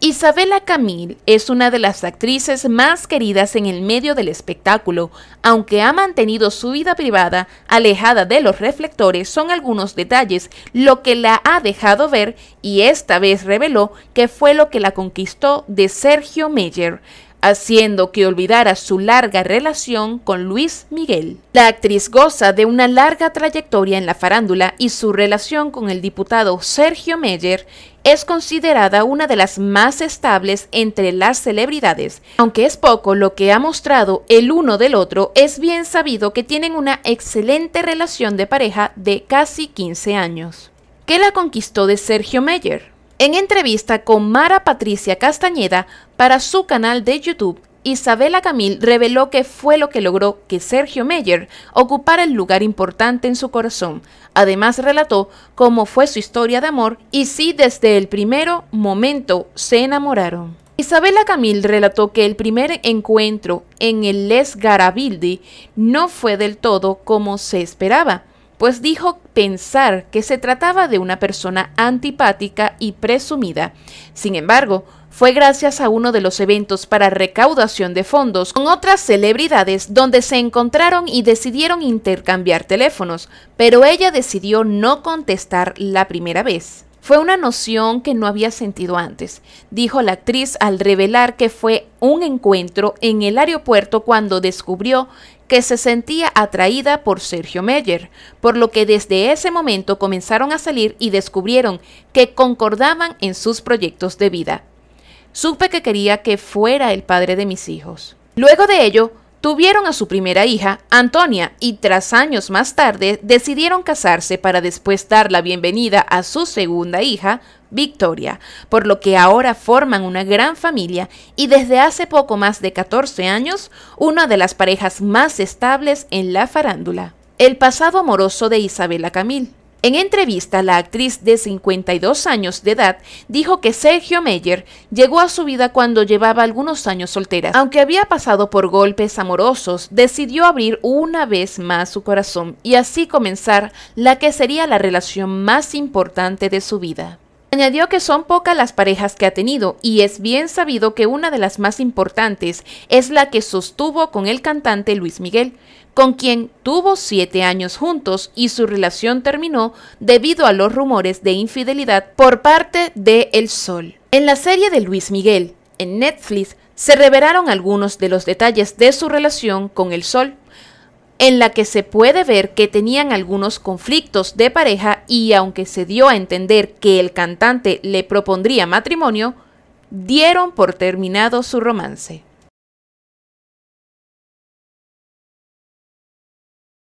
Isabela Camil es una de las actrices más queridas en el medio del espectáculo, aunque ha mantenido su vida privada alejada de los reflectores son algunos detalles lo que la ha dejado ver y esta vez reveló que fue lo que la conquistó de Sergio Meyer haciendo que olvidara su larga relación con Luis Miguel. La actriz goza de una larga trayectoria en la farándula y su relación con el diputado Sergio Meyer es considerada una de las más estables entre las celebridades. Aunque es poco lo que ha mostrado el uno del otro, es bien sabido que tienen una excelente relación de pareja de casi 15 años. ¿Qué la conquistó de Sergio Meyer? En entrevista con Mara Patricia Castañeda para su canal de YouTube, Isabela Camil reveló que fue lo que logró que Sergio Meyer ocupara el lugar importante en su corazón. Además relató cómo fue su historia de amor y si desde el primero momento se enamoraron. Isabela Camil relató que el primer encuentro en el Les Garabildi no fue del todo como se esperaba pues dijo pensar que se trataba de una persona antipática y presumida. Sin embargo, fue gracias a uno de los eventos para recaudación de fondos con otras celebridades donde se encontraron y decidieron intercambiar teléfonos, pero ella decidió no contestar la primera vez. Fue una noción que no había sentido antes, dijo la actriz al revelar que fue un encuentro en el aeropuerto cuando descubrió que se sentía atraída por Sergio Meyer, por lo que desde ese momento comenzaron a salir y descubrieron que concordaban en sus proyectos de vida. Supe que quería que fuera el padre de mis hijos. Luego de ello, Tuvieron a su primera hija, Antonia, y tras años más tarde decidieron casarse para después dar la bienvenida a su segunda hija, Victoria, por lo que ahora forman una gran familia y desde hace poco más de 14 años, una de las parejas más estables en la farándula. El pasado amoroso de Isabela Camil. En entrevista, la actriz de 52 años de edad dijo que Sergio Meyer llegó a su vida cuando llevaba algunos años soltera. Aunque había pasado por golpes amorosos, decidió abrir una vez más su corazón y así comenzar la que sería la relación más importante de su vida. Añadió que son pocas las parejas que ha tenido y es bien sabido que una de las más importantes es la que sostuvo con el cantante Luis Miguel, con quien tuvo siete años juntos y su relación terminó debido a los rumores de infidelidad por parte de El Sol. En la serie de Luis Miguel, en Netflix, se revelaron algunos de los detalles de su relación con El Sol, en la que se puede ver que tenían algunos conflictos de pareja y aunque se dio a entender que el cantante le propondría matrimonio, dieron por terminado su romance.